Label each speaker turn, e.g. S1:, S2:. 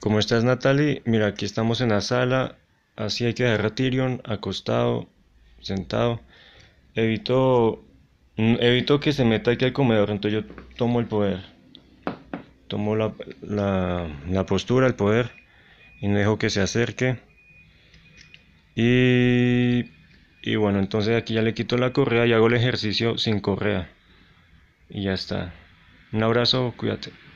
S1: ¿Cómo estás, Natalie? Mira, aquí estamos en la sala. Así hay que dejar a Tyrion acostado, sentado. Evito, mm, evitó que se meta aquí al comedor, entonces yo tomo el poder. Tomo la, postura, el poder, y no dejo que se acerque. Y, y bueno, entonces aquí ya le quito la correa y hago el ejercicio sin correa. Y ya está. Un abrazo, cuídate.